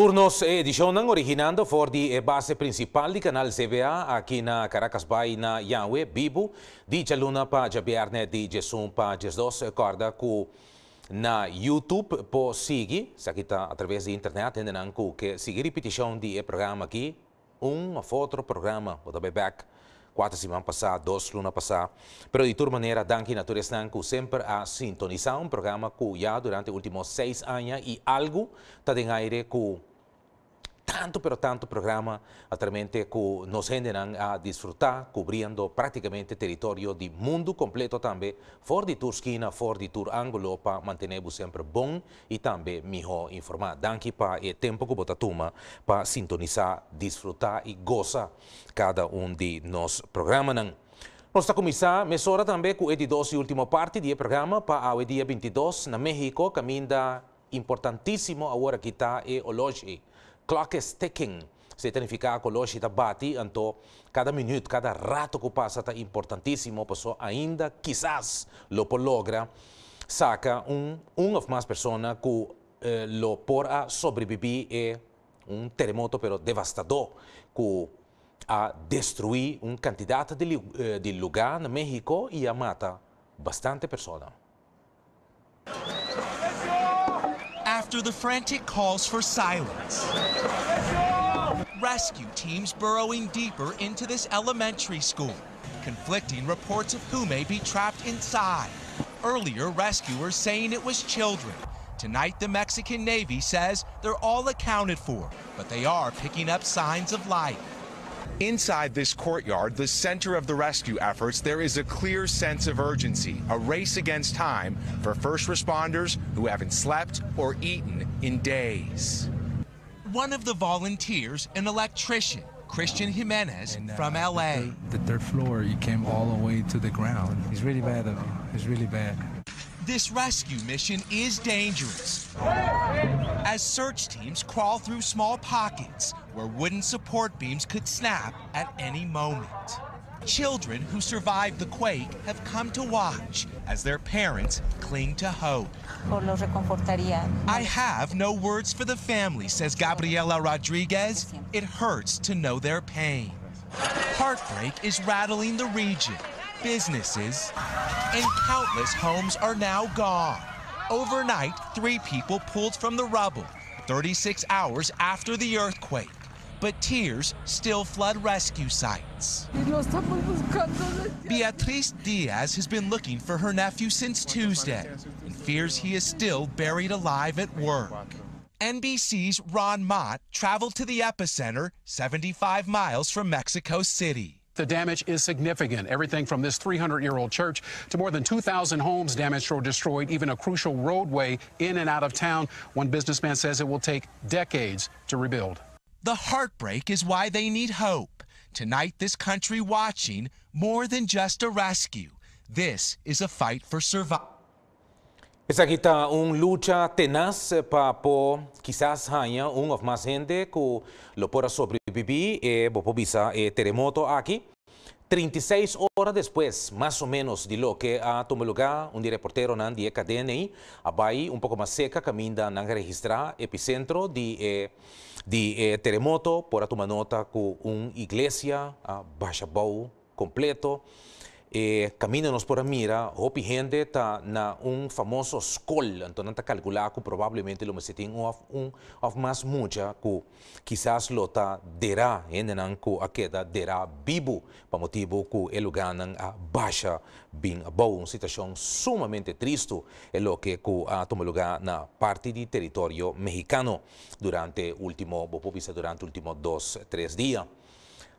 Turnos e eh, dishonan originando for di eh, base principal di canal CBA aqui na Caracas Bay na Yawe, Bibu, di luna pa jabiarne di jesum pa jesdos eh, corda ku na YouTube po sigi, sakita através de internet, endenan ku que sigi repetição di programa aqui, um of outro programa, o da back quatro semanas passadas, dois lunas passadas. Pero de toda maneira, danke natureza nanku sempre a sintonizar um programa que já durante os últimos seis anos e algo está em aire com tanto, pero tanto programa realmente que nos generan a disfrutar, cubriendo prácticamente territorio de mundo completo también, for de tour esquina, for de tour ángulo, para mantenernos siempre bon y también mejor informado. Danke para el eh, tiempo que botatuma para sintonizar, disfrutar y gozar cada uno de nos programas. Nós está começar nessa hora também com a 12 e última parte do programa para o dia 22 na México, caminho importantíssimo agora que está é o hoje. clock is ticking. Se tenifica com loja da bate, então cada minuto, cada rato che passa è importantíssimo, pessoa ainda quizás lo logra saca um um o più persone che eh, lo por sopravvivere sobreviver un terremoto pero devastador que a destruir um quantidade di, eh, de lugar no México e ha mata bastante persone. after the frantic calls for silence. Rescue teams burrowing deeper into this elementary school. Conflicting reports of who may be trapped inside. Earlier, rescuers saying it was children. Tonight, the Mexican Navy says they're all accounted for, but they are picking up signs of life. Inside this courtyard, the center of the rescue efforts, there is a clear sense of urgency, a race against time for first responders who haven't slept or eaten in days. One of the volunteers, an electrician, Christian Jimenez and, uh, from LA. The third, the third floor, He came all the way to the ground. It's really bad, though. It's really bad. This rescue mission is dangerous as search teams crawl through small pockets where wooden support beams could snap at any moment. Children who survived the quake have come to watch as their parents cling to hope. I have no words for the family, says Gabriela Rodriguez. It hurts to know their pain. Heartbreak is rattling the region businesses, and countless homes are now gone. Overnight, three people pulled from the rubble, 36 hours after the earthquake. But tears still flood rescue sites. Beatriz Diaz has been looking for her nephew since Tuesday and fears he is still buried alive at work. NBC's Ron Mott traveled to the epicenter 75 miles from Mexico City. The damage is significant. Everything from this 300-year-old church to more than 2,000 homes damaged or destroyed, even a crucial roadway in and out of town. One businessman says it will take decades to rebuild. The heartbreak is why they need hope. Tonight, this country watching more than just a rescue. This is a fight for survival. Esa está un lucha tenaz para quizás haya un o más gente que lo pueda sobrevivir eh, bisa, eh, terremoto aquí. 36 horas después, más o menos, de lo que ha tomado lugar, un reportero de KDNI, abai un poco más seca, caminda a registrar epicentro de, eh, de eh, terremoto, por tomar nota con una iglesia, a ah, completo, eh, por por Amira, Hopi gente está na un famoso escol, entonces está calcula que probablemente lo mesetín o un of más mucha, que quizás lo está dera, en el que aqueda dera vivo, pa motivo que el lugar a baja bien. Un una situación sumamente triste, en lo que ku a tomado lugar na parte del territorio mexicano durante último, durante últimos dos, tres días.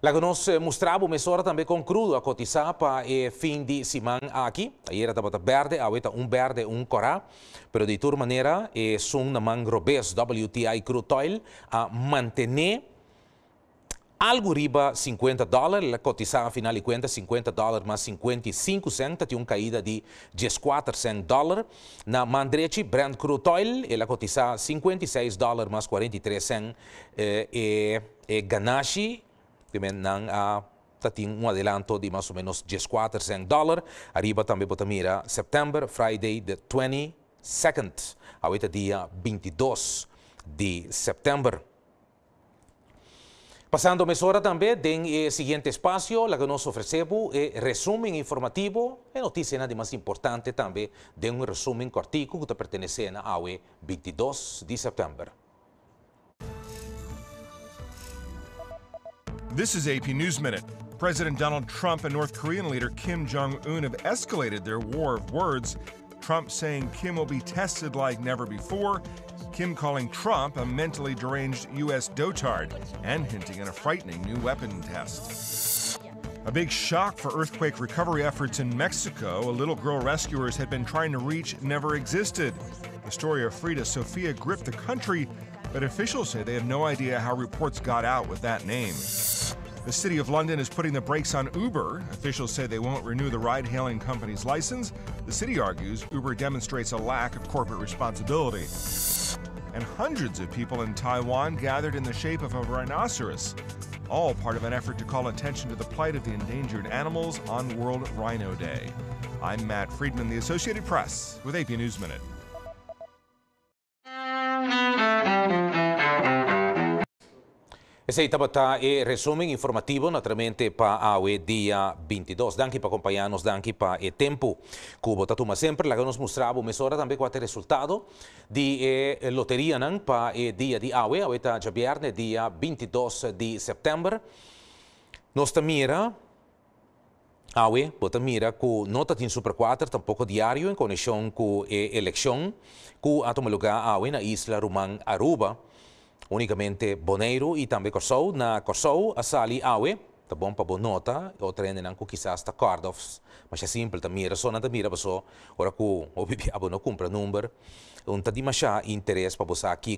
La Lagonos Mustrabu mesora também crudo a cotizapa e fim de Siman aqui. Aí era tabata verde, agora un verde, um corá. Pero de toda maneira, e são na mangrobes WTI Crutoil a mantenere algo riba 50 dólares, la cotizava a final di contas 50 dólares ma 55 centi, tinha una caída di 14 cent dólares. Na Mandrechi, Brand Crude Oil, ela cotizava 56 dólares ma 43 centi. Eh, eh, eh, Ganache, que nang a adelanto de más o menos en dólares. Arriba también, botamira septiembre, Friday the 22nd, ahorita día ah, 22 de septiembre. Pasando mes hora también, den el eh, siguiente espacio, la que nos ofrece un eh, resumen informativo, e noticia nada más importante también de un resumen cortico que pertenece a 22 de septiembre. This is AP News Minute. President Donald Trump and North Korean leader Kim Jong un have escalated their war of words. Trump saying Kim will be tested like never before, Kim calling Trump a mentally deranged U.S. dotard, and hinting at a frightening new weapon test. A big shock for earthquake recovery efforts in Mexico. A little girl rescuers had been trying to reach never existed. The story of Frida Sofia gripped the country but officials say they have no idea how reports got out with that name. The City of London is putting the brakes on Uber. Officials say they won't renew the ride hailing company's license. The city argues Uber demonstrates a lack of corporate responsibility. And hundreds of people in Taiwan gathered in the shape of a rhinoceros, all part of an effort to call attention to the plight of the endangered animals on World Rhino Day. I'm Matt Friedman, the Associated Press, with AP News Minute. E sei tabata e resumen informativo naturalmente pa awe dia 22. Danke pa compañanos, danke pa e tempo. Cubo tatuma sempre la che nos mostravo mesora tambe quate risultato di e eh, lotteria nan pa e dia di awe, awe ta giabierne dia 22 di settembre. Nostra mira Awe, bota mira ku nota tin Super 4 tampoco diario en conexión ku e eh, elección ku atomeluga awe na isla Rumán Aruba. Unicamente Boneiro e também Kosovo. Na Kosovo, a Sali Aue, tá bom para boa nota, o treino não quizás está Cordovs, mas é simples, também era só na mira passou, ora que o BBA não cumpre número, um tá de machá interesse para você aqui,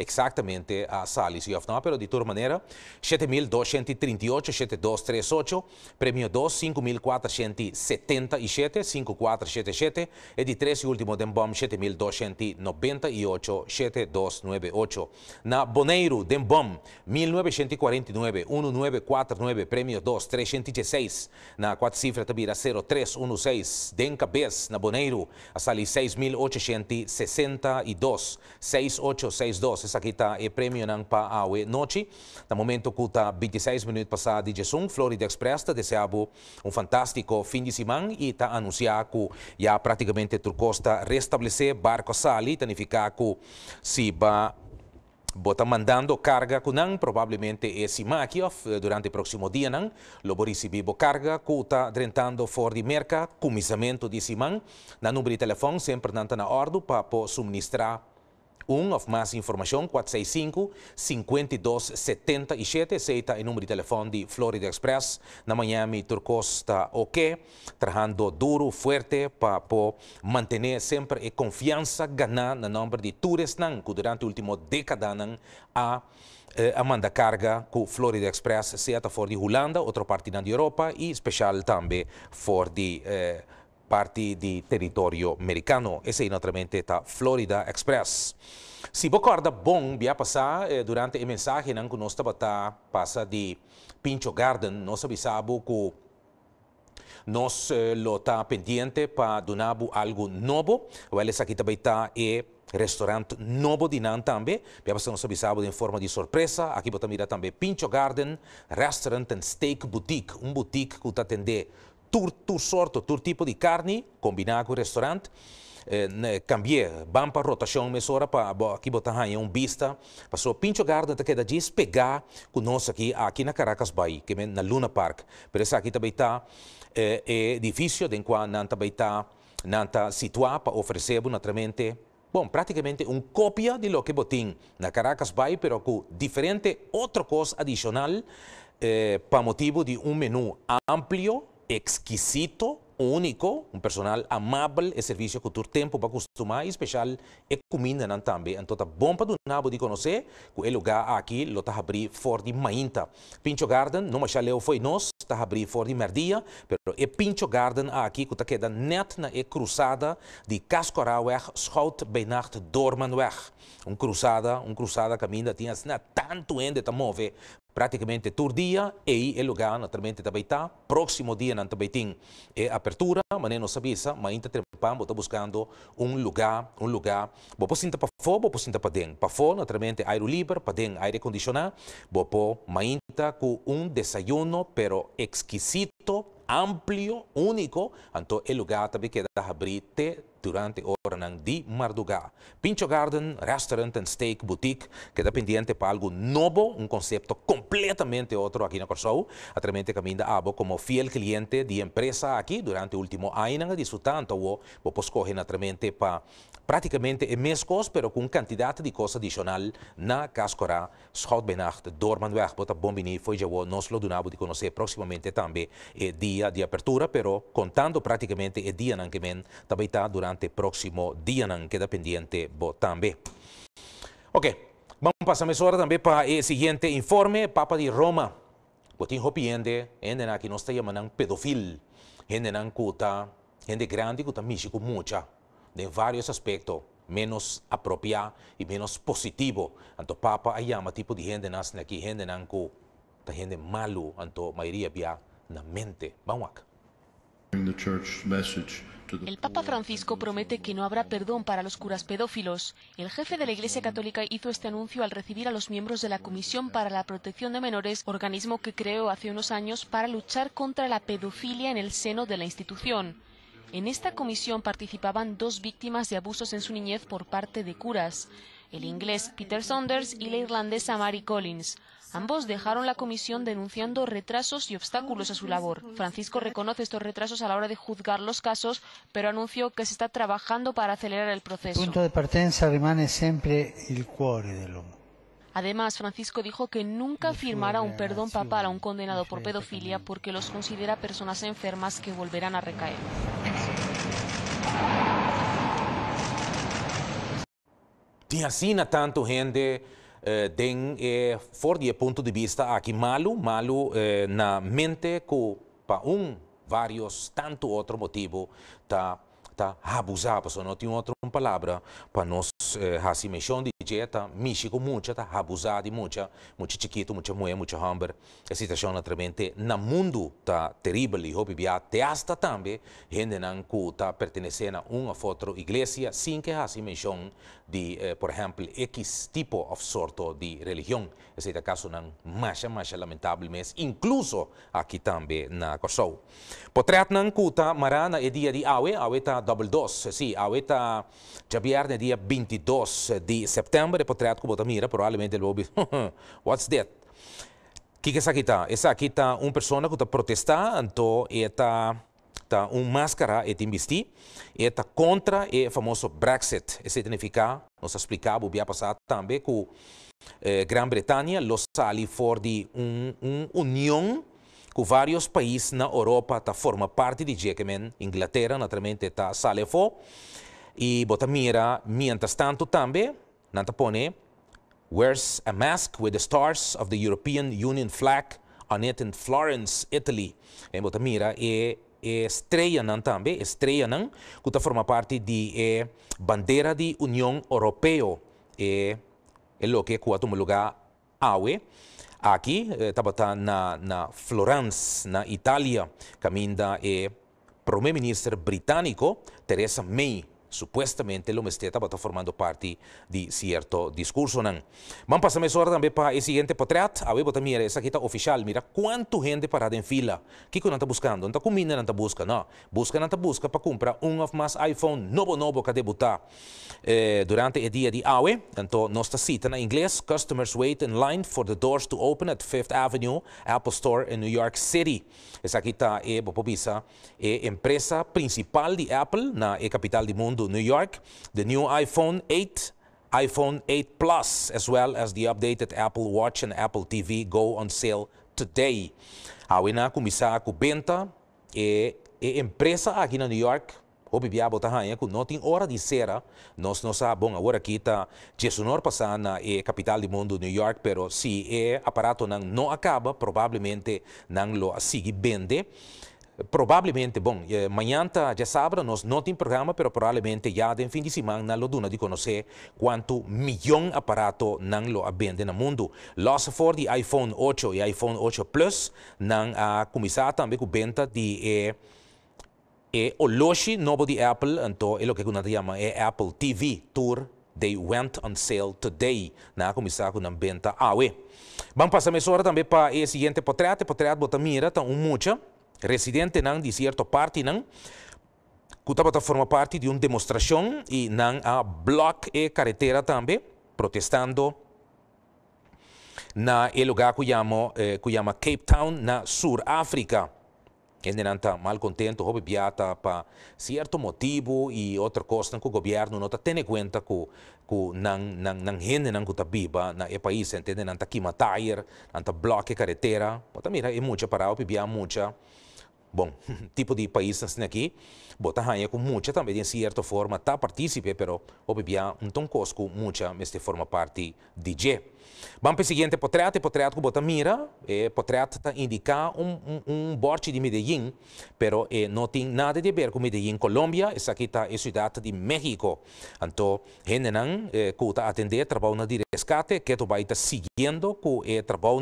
exactamente a Salis afna, pero de todas maneras, 7.238, 7238, premio 2, 5.477, 5477, e de 3 último dembom 7.298, 7298. Na Boneiro Denbom 1949, 1949, premio 2, 316, na 4 cifra tabira 0316, Den cabeza, na Boneiro, a Salis 6.862, 6862, sakita e premyo ng a noite. Na momento kuta 26 minutos pasa di Jesung, Florida Express, ta deseabo un fantastico fin di semana e ta tá anuncia que ya praticamente turcosta restablecer barco sali, tanifica ku si ba bota mandando carga kunang probabilmente esse é Makiov eh, durante o próximo dia nang lobo recebibo carga kuta drentando for di merca comissamento di semana. na número de telefone sempre nanta na ordem para po suministrar um of mais informação 465-5277. Seita o número de telefone de Florida Express. Na Miami, Turcosta, ok. trabalhando duro, forte para manter sempre a eh, confiança, ganhar no el de turistas que durante o último década a eh, a manda carga com Florida Express, seja for de Holanda, outra parte da Europa e especial também for de eh, parte di territorio americano. Ese es naturalmente está Florida Express. Si ricorda bom a passare eh, durante mensaje, mensaje que nos está passa de Pincho Garden, Nos sappiamo que nos lo está pendiente para donar algo nuevo. Vale, aquí también está el restaurante nuevo de Nan también. Vamos a nos en forma de sorpresa. Aquí podemos mirar también Pincho Garden Restaurant and Steak Boutique, un boutique que está atendiendo tur, sorto, tur tipo de carne, combinado com o restaurante. Eh, Cambie, bampa rotação mesora para aqui botar aí um vista, passou pincho garden até tá da diz pegar com aqui aqui na Caracas Bay, que é na Luna Park. Por isso aqui também está eh, edifício, é de enquanto não também está nanta tá situar para oferecer naturalmente Bom, praticamente uma cópia de lo que botin na Caracas Bay, pero com diferente outra coisa adicional eh, para motivo de um menu amplo exquisito, único, um personal amável e serviço que o tempo para acostumar e especial e não também. Então tá bom para o nabo de conhecer, que o lugar aqui, lo tá abrir for de mainta. Pincho Garden, não mais leu foi nós, tá abrir for de merdia, pero é Pincho Garden aqui que está queda net na e cruzada de Cascorauweg, Schout Beinart, Dormanweg. Um cruzada, um cruzada caminha tinha na tanto ende tá mover praticamente día, e el lugar naturalmente também está próximo día, en também es eh, apertura mañana no sabía mas ainda trepam buscando un lugar un lugar vou por sinta para afuera, vou por sinta para dentro para afuera, naturalmente aire libre, para dentro aire acondicionado. bo po mas un un desayuno pero exquisito amplio único Entonces, el lugar también queda abierto. durante oran de Marduga. Pincho Garden, restaurant and steak boutique, que está pendente para algo novo, um conceito completamente outro aqui na Corsou. Atramente caminha abo como fiel cliente de empresa aqui durante o último ano, disfrutando o boposcogen atramente para praticamente é mescos, pero com quantidade de coisa adicional na Cascorá, Schoutbenacht, Dormanweg, Bota Bombini, foi já o nosso Lodunabo de conhecer proximamente também é eh, dia de apertura, pero contando praticamente é dia na que também está durante próximo día, queda pendiente también. Ok, vamos a pasar ahora también para el siguiente informe, Papa de Roma. Botín hopiende, en aquí no está llamando pedófilo, gente gente grande está México mucha, de varios aspectos, menos apropiado y menos positivo. Anto Papa llama tipo de gente nas aquí, gente en cuta, gente malo, anto mayoría en la mente. Vamos acá. El Papa Francisco promete que no habrá perdón para los curas pedófilos. El jefe de la Iglesia Católica hizo este anuncio al recibir a los miembros de la Comisión para la Protección de Menores, organismo que creó hace unos años para luchar contra la pedofilia en el seno de la institución. En esta comisión participaban dos víctimas de abusos en su niñez por parte de curas, el inglés Peter Saunders y la irlandesa Mary Collins. Ambos dejaron la comisión denunciando retrasos y obstáculos a su labor. Francisco reconoce estos retrasos a la hora de juzgar los casos, pero anunció que se está trabajando para acelerar el proceso. punto de siempre el del hombre. Además, Francisco dijo que nunca firmará un perdón papal a un condenado por pedofilia porque los considera personas enfermas que volverán a recaer. Te tanto gente. Eh, tem je eh, de ponto de vista aqui malo, malo eh, na mente com para um vários tanto outro motivo tá tá abusado, só não tem outra palavra para nós así eh, de dieta, méxico mucha mucho abusado mucho mucho chiquito, mucho muy mucho hamburger. A situación naturalmente no mundo está terrible y obviamente via hasta también gente que está perteneciendo a una otra iglesia sin que así mexam de, por ejemplo X tipo of sorto de religión es é caso não más mais lamentable, mes, incluso aquí también na Kosovo. Potret não que marana é e día de awe, awe ta double dos, e sim, awe ta jabiar día 22 22 eh, de septembre, potreado com Botamira, provavelmente ele ouve, what's that? O que, que é isso aqui está? aqui está uma pessoa que está protestando, então está tá uma máscara está investindo, está contra o famoso Brexit. Isso significa, nós explicamos o dia passado também, que eh, Grã-Bretanha sai fora de uma um união com vários países na Europa, tá forma parte de Jekemen, Inglaterra, naturalmente, está sale fora. i botamira mianta stanto tambe, nantapone, wears a mask with the stars of the European Union flag on it in Florence, Italy. E botamira e estrella estreia nan tambe, estreia nan, kuta forma parte di e bandeira di União Europeo. E e lo che kuato mo lugar awe aqui tabata na na Florence, na Italia, caminda e primeiro ministro britannico Theresa May supuestamente o Mesteta está formando parte de cierto discurso. Nan. Man pasame ahora también para el siguiente potreat. A ver, essa esa quita oficial. Mira quanto gente parada en fila. ¿Qué que está buscando? Está comida, está busca, no. Busca, está busca para comprar un of mais iPhone novo novo que debuta eh, durante o dia de hoy. então nuestra cita na inglês Customers wait in line for the doors to open at Fifth Avenue Apple Store in New York City. Esa quita é eh, eh, empresa principal de Apple na capital do mundo New York, the new iPhone 8 iPhone 8 Plus, as well as the updated Apple Watch and Apple TV go on sale today. A UNA começar com venda e, e empresa aqui na New York, o bibiabo tá aí, que não tem hora de cera. Nós não sabemos agora que tá 19 passando e capital do mundo, New York, pero se si, é o aparato não, não acaba, provavelmente não lo sigi bende Probablemente, bueno, eh, mañana ya sabrán, nos no tiene programa, pero probablemente ya de fin de semana lo duna de conocer cuánto millón aparato nan lo venden en el mundo. Los for iPhone 8 y iPhone 8 Plus nan a comenzado también con venta de eh, eh nuevo de Apple, entonces lo que se llama eh, Apple TV Tour they went on sale today. Na começar a venta. awe. Vamos pasame pasar ahora también para el siguiente portrait. de botamira, tan un mucha residente en el parte Partinan, está forma parte de una demostración y nan a block e carretera también, protestando na el lugar que llamo eh, que llama Cape Town, na Sur África. En está mal contento, hoy viata pa cierto motivo y otra cosa que el gobierno no tiene en cuenta con que nan nan nan gente nan kuta biba na e país entiende nan e ta kima tire nan ta bloque carretera, pero mira, e mucha para hoy mucha bom, tipo de país assim aqui, bota raia com muita também, de certa forma, tá participe, pero, obviamente, um tom cosco, muita, mas forma parte de G. Vamos para siguiente, seguinte potreato, que bota mira, eh, está indicar un um, un, um, um de Medellín, pero eh, tiene nada que ver con Medellín, Colombia, es aquí está la Ciudad de México. Entonces, eh, gente que está el trabajo de rescate, que va siguiendo, siguiendo con el trabajo,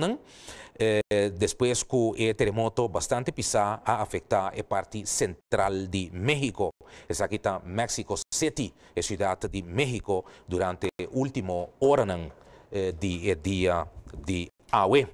eh, que el eh, eh, terremoto bastante pisar a afectado la parte central de México. es aquí está México City, la Ciudad de México, durante la última hora. Eh, di, eh, día di AWE.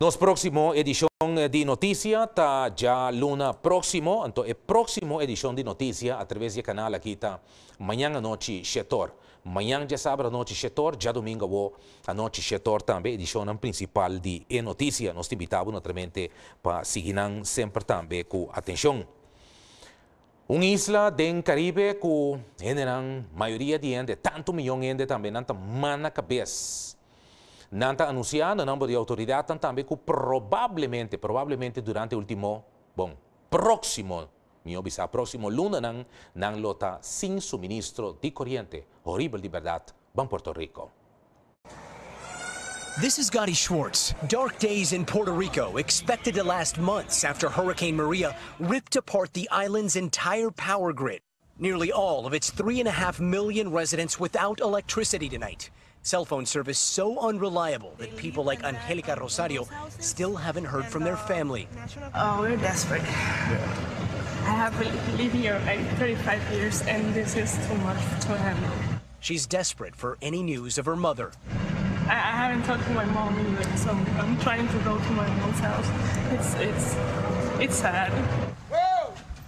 Nos próximo edición eh, de noticia está ya luna próximo, entonces próximo edición de noticia a través de canal aquí está mañana noche Shetor. Mañana ya sábado noche Shetor, ya domingo vou a noche Shetor también edición principal de E nos Nós invitamos naturalmente para seguir siempre también con atención. Un isla del Caribe que generan maioria de gente, tanto millón de gente también, tanta mana cabeza. Nanta anunciando el nombre de autoridad también que probablemente, probablemente durante el último, bom, próximo, mi obisa, próximo luna nan, nan lota sin suministro de corriente. Horrible de verdad, van Puerto Rico. This is Gotti Schwartz. Dark days in Puerto Rico, expected to last months after Hurricane Maria ripped apart the island's entire power grid. Nearly all of its 3.5 million residents without electricity tonight. Cell phone service so unreliable that people like Angelica Rosario still haven't heard from their family. Oh, we're desperate. Yeah. I have lived here like 35 years and this is too much to handle. She's desperate for any news of her mother. I, I haven't talked to my mom either, so I'm trying to go to my mom's house. It's it's it's sad.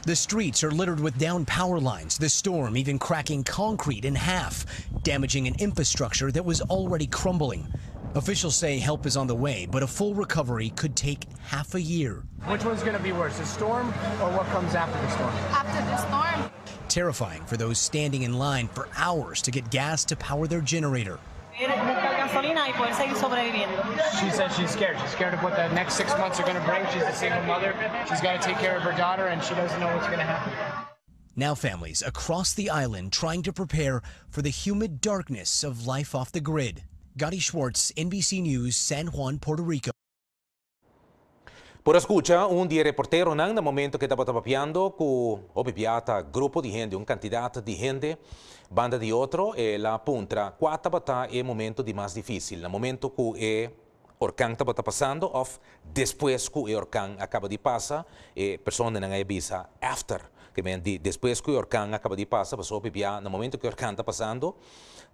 The streets are littered with downed power lines, the storm even cracking concrete in half, damaging an infrastructure that was already crumbling. Officials say help is on the way, but a full recovery could take half a year. Which one's going to be worse, the storm or what comes after the storm? After the storm. Terrifying for those standing in line for hours to get gas to power their generator gasolina y poder seguir sobreviviendo. She says she's scared. She's scared of what the next six months are going to bring. She's a single mother. She's got to take care of her daughter, and she doesn't know what's going to happen. Now, families across the island trying to prepare for the humid darkness of life off the grid. Gotti Schwartz, NBC News, San Juan, Puerto Rico. Por escucha un di reportero nang na momento che stava tapapiando con obibiata grupo di gente, un candidato di gente Banda de outro é lá punta. Quarta batà é momento de mais difícil, No momento que è orcán está passando, ou depois que o orcán acaba de pasar, e persona não hay visa after, que me de, depois que o orcán acaba de pasar, passou a no momento que o orcán está passando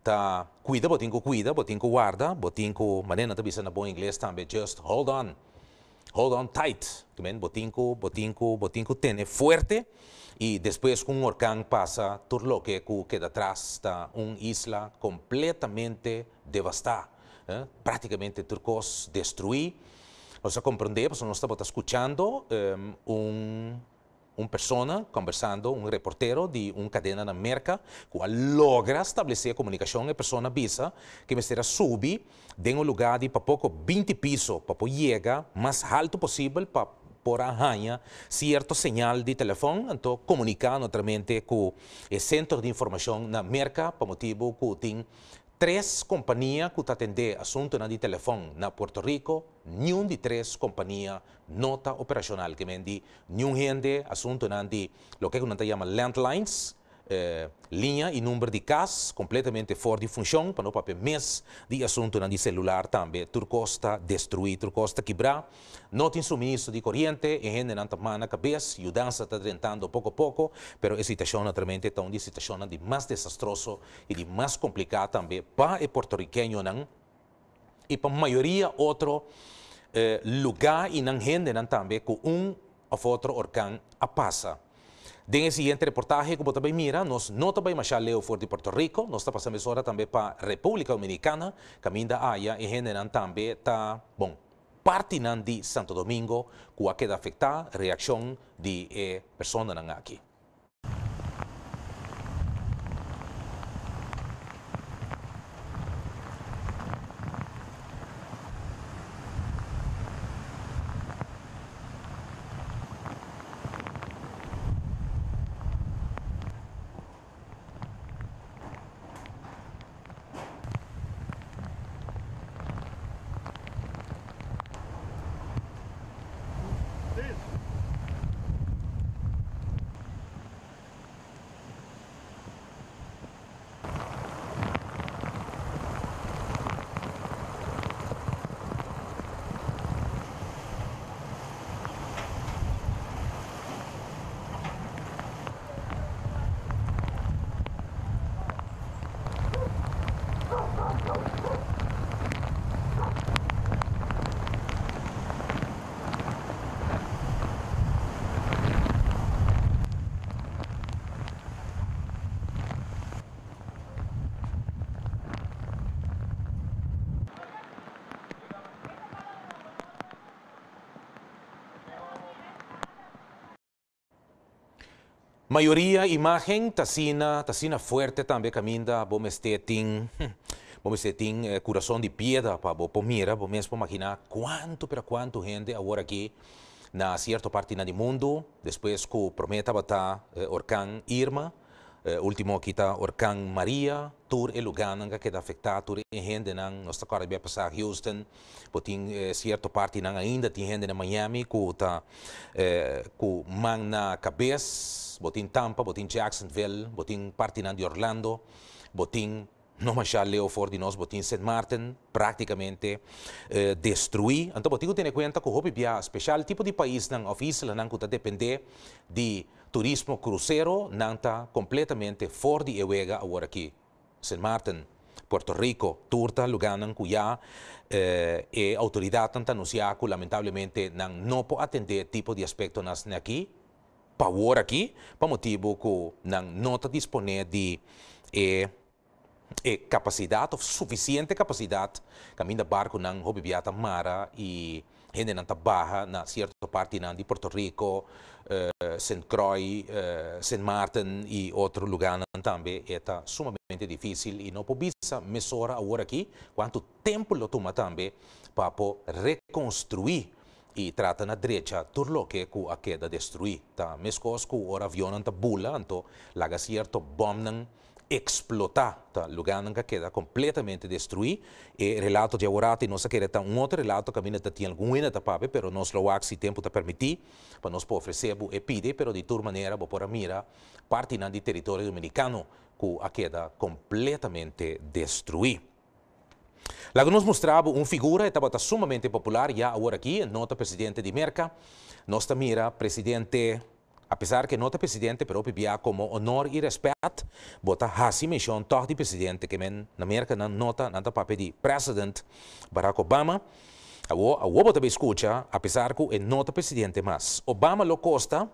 tá cuida, botinco cuida, botinco guarda, botinco, maneira de avisar na boa inglês também, just hold on. Hold on tight. botinku Botinco, botinco, botinco, tiene fuerte. Y después un huracán pasa, Turloque queda atrás, está una isla completamente devastada. ¿eh? Prácticamente turcos destruí. O sea, comprendemos, pues, no estaba escuchando em, un Uma pessoa conversando, um reportero de uma cadena na merca, que logra comunicação comunicación a pessoa visa que me será subir de um lugar de para pouco 20 pisos, para poder o mais alto possível para por arranha certo sinal de telefone, então comunicar naturalmente com o centro de informação na la merca, por motivo que tem Tres compañías que atenden asuntos en de teléfono en Puerto Rico, una de tres compañías nota operacional que ni nenhum rende assunto en de, lo que se llama landlines, eh, linha e número de casos completamente fora de função, para não papel mês de assunto na de celular também. Turcosta destruir, Turcosta quebrar. Não tem suministro de corrente, e gente não está na cabeça, e o dança está tentando pouco a pouco, mas a situação naturalmente está uma situação de mais desastroso e de mais complicada também para o porto-riquenho não, e para a maioria outro eh, lugar e não gente não também com um ou outro orcão a passa. En el siguiente reportaje, como también mira, nos nota para Machal Leo de Puerto Rico, nos está pasando ahora también para República Dominicana, caminda allá y generan también bueno, bon, de Santo Domingo, que queda afectada, reacción de eh, personas aquí. Maioria imagem, Tacina, Tacina forte também caminda bom estetim, bom estetim, eh, coração de piedra, para bom, mira, bom mesmo imaginar quanto para quanto gente agora aqui na certa parte do mundo, depois que prometa batá eh, orcão Irma, Uh, está o orkan Maria tur e Lugano che da affettato e nós nan nostra cara abbia passato Houston potin eh, certo parte nan ainda ti Henden em Miami cu ta eh, cu man na cabeça botin Tampa botin Jacksonville botin parte nan de Orlando botin no más ya Leo Fordinos, Botín St. Martin, praticamente eh, destruí. Entonces, Botín tiene cuenta que hobby un especial tipo de país, nan, of isla, nan, que depende de turismo crucero nanta completamente fuera de Ewega ahora aquí. San Martín, Puerto Rico, Turta, Lugano, Cuyá, eh, e autoridad tanta que lamentablemente no puede atender tipo de aspecto nas aquí, ahora aquí, por motivo que nan no está disponible de eh, eh, capacidad o suficiente capacidad camina barco nan hobbibiata mara y hinin ang tabaha na cierto parte na Puerto Rico, uh, eh, St. Croix, uh, eh, St. Martin y otro lugar también está sumamente difícil y no pubisa mesora ahora qui quanto tempo lo toma también para reconstruir y trata na derecha tur lo que ku destruito. queda destruir. Ta ora avionan una bula anto laga cierto bomb explotar, tá? Luganga queda tá? completamente destruí. E relato de Aurati, nós queremos tá um outro relato que a gente tá? tinha algum ainda tá, papo, pero nós há axi tempo tá permitir, para nós por oferecer e pedir, pero de toda maneira, vou por a mira, parte do território dominicano, que a queda completamente destruí. Lá nos mostrava uma figura que estava sumamente popular já agora aqui, nota presidente de Merca, nossa mira presidente A pesar que no nota presidente pero vivía como honor y respeto, vota así misión toch di presidente que men América merka na nota nanta papel pedir presidente Barack Obama. A wo te escucha a pesar que no nota presidente más. Obama lo costa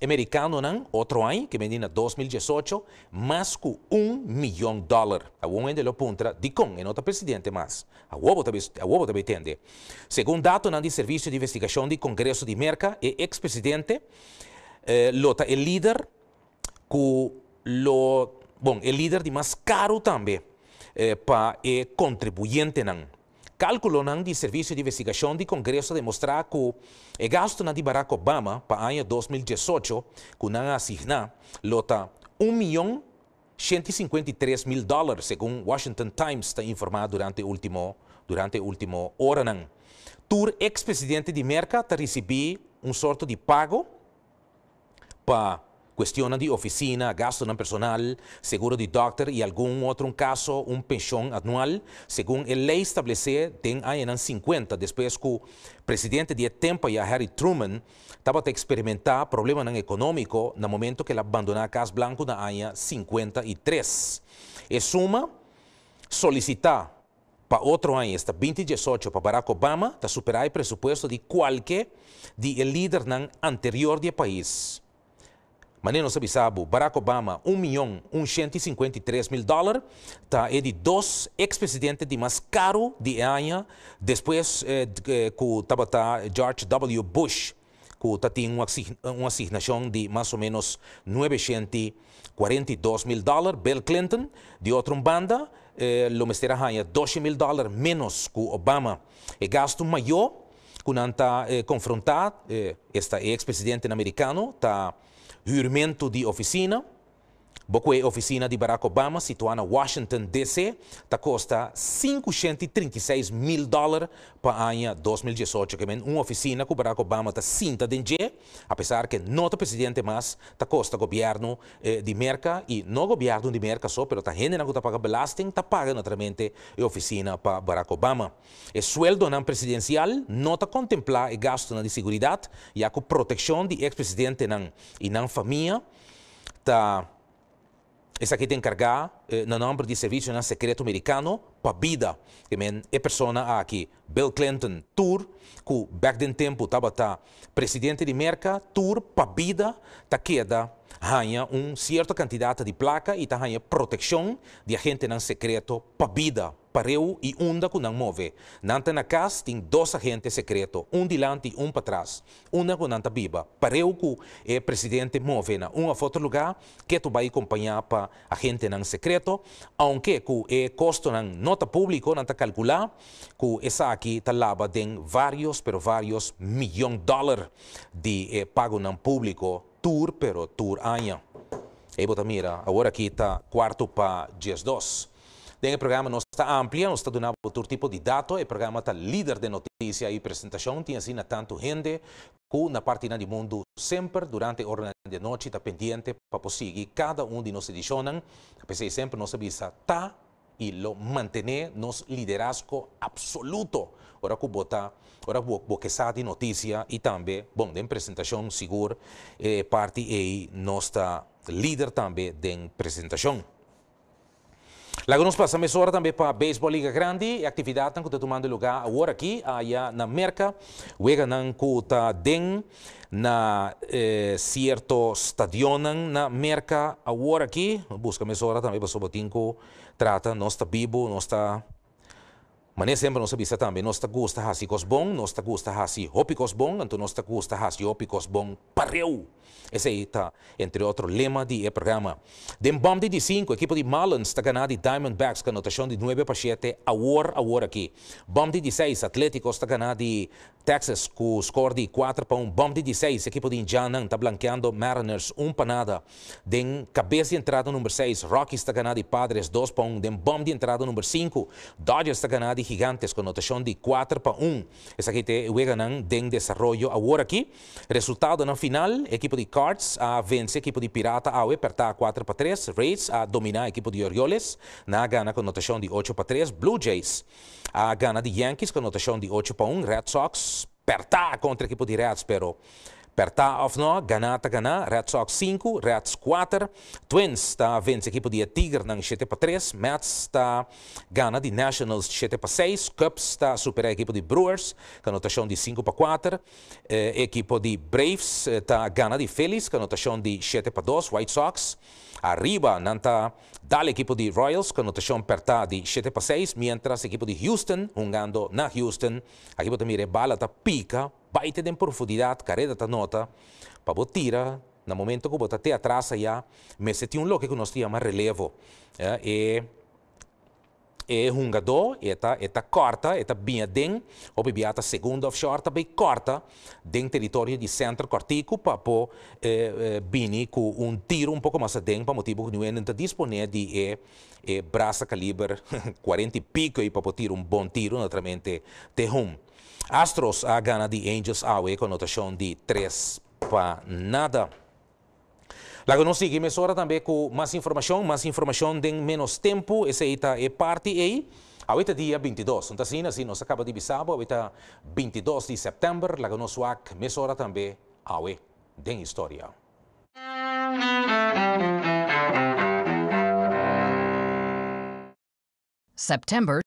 americano nan otro año que en 2018 más que un millón de dólares. A un ende lo di dijo, en otro presidente más. A huevo te entiende. Según datos nan servicio de investigación del Congreso de América, el expresidente presidente Lota é líder com lo bom é líder de mais caro também para é contribuinte não Cálculo nan di Servicio de Investigación di Congreso demostra que el gasto nan di Barack Obama para año 2018 que nan asigna lota 1.153.000 dólares, según Washington Times está informado durante el último durante el último hora nan. Tur expresidente de Merca ta recebi un sorto di pago pa cuestiones de oficina, gasto en personal, seguro de doctor y algún otro caso, un pensión anual, según la ley establece en año 50, después que el presidente de tempo, ya Harry Truman, estaba experimentando problemas económicos en el momento que abandonó a Casa Blanco en el año 53. En suma, solicitar para otro año, hasta 2018, para Barack Obama, para superar el presupuesto de cualquier de el líder anterior del país. Maneno Sabisabu, Barack Obama, 1.153.000 um milhão 153 um e e mil dólares, está é de dois ex de más caro de año, después eh, que estaba eh, George W. Bush, que tá, una uma, de más o menos 942 e mil dólares, Bill Clinton, de otra banda, eh, lo mestre ganha 12 mil dólares menos que Obama. El gasto mayor que não está este ex-presidente americano, está... huurmin to die oficina Bocué oficina de Barack Obama, situada em Washington, D.C., tá custa 536 mil dólares para o ano 2018, que é uma oficina que Barack Obama está cinta de encher, apesar que não está é presidente mais, tá custa governo eh, de merca, e não é governo de merca só, mas tá gente que está pagando belasting, tá pagando naturalmente a oficina para Barack Obama. O sueldo não presidencial não está contemplado o gasto na de segurança e a proteção de ex-presidente e não família, tá esse aqui tem carga eh, no nome de serviço na secreto americano para vida. Que men é persona aqui, Bill Clinton Tour, que back den tempo estava tá, tá presidente de merca, Tour para vida, tá queda ganha um certo quantidade de placa e tá ganha proteção de agente na secreto para vida pareu e unda que não move. Nanta na casa tem dois agentes secretos, um delante lante e um para trás. Uma que nanta viva. Pareu que o presidente move na um a outro lugar, que tu vai acompanhar para agente não secreto, aunque que é custo não nota público, nanta calcular que essa aqui talaba tem vários, pero vários milhões de dólares eh, de pago não público, tour, pero tour anha. Aí, mira, agora aqui está quarto para dias 2. el programa no está amplia, no está dando otro tipo de datos. El programa está líder de y y Tiene tiene a tanto gente que una parte del mundo siempre durante la de noche está pendiente para seguir cada uno de pesar se siempre siempre nos avisa, está y lo mantiene, nos liderazgo absoluto. Ahora que vota, ahora que de noticias y también, bueno, en presentación, seguro, eh, parte y está líder también de presentación. Logo nos passamos agora também para a Beisebol Liga Grande, a atividade que está tomando lugar agora aqui, aí na Merca, Wega não está den na eh, certo estádio na Merca agora aqui, buscamos agora também para o Sobotinco, trata, não está vivo, não está... Ma ne sembra non sapesse tambe, nos gosta hasi cos bon, nos ta gosta hasi hopi cos bon, anto nos ta gosta hasi hopi cos bon pareu. Esse aí tá, entre outro lema de programa. dem bom de 5, equipe de Marlins tá ganhando de Diamondbacks, com anotação de 9 para 7, a war, a war aqui. Bom de 6, Atléticos tá ganhando de Texas, com score de 4 para 1. Bom de 6, equipe de Indiana tá blanqueando Mariners 1 para nada. Den cabeça de entrada número 6, Rockies tá ganhando de Padres 2 para 1. Den bom de entrada número 5, Dodgers tá ganhando de gigantes con notación de 4 para 1. Essa aqui tem o Eganan den desarrollo ahora aqui. Resultado na final, equipo de Cards a vence equipo de Pirata Aue perta 4 para 3. Rays a domina equipo de Orioles, na gana con notación de 8 para 3. Blue Jays a gana de Yankees con notación de 8 para 1. Red Sox perta contra equipo de Reds, pero Perta ofno, ganata gana, Red Sox 5, Reds 4. Twins está vence equipo de Tiger ng 7 pa 3. Mets está gana de Nationals 7 pa 6. Cubs está supera equipo de Brewers, com anotação de 5 para 4. Eh, de Braves está eh, gana de Phillies, com anotação de 7 para 2. White Sox arriba nanta dal equipo de Royals con perta de 7 para 6, mientras equipo de Houston jugando na Houston, equipo de mire bala ta pica baita de profundidade, carrega da nota, para botar tira, no momento que botar até atrás já, mas se um loque que nós chamamos relevo. É, é hungador, eta, eta corta, eta binha den, ou a segunda offshore, também corta, den território de centro cortico, para pô, eh, eh, bini com um tiro um pouco mais den, para motivo que não está disponível de é é braça calibre 40 e pico, e para pô, um bom tiro, naturalmente, de home. Astros a gana de Angels Awe com notação de 3 para nada. Lago não sigue emissora também com mais informação, mais informação de menos tempo, esse aí tá, é parte aí. Ahorita dia 22, então assim, assim nós acaba de bisabo, ahorita 22 de setembro, nos nosso ac, mesora também, aue, tem história. September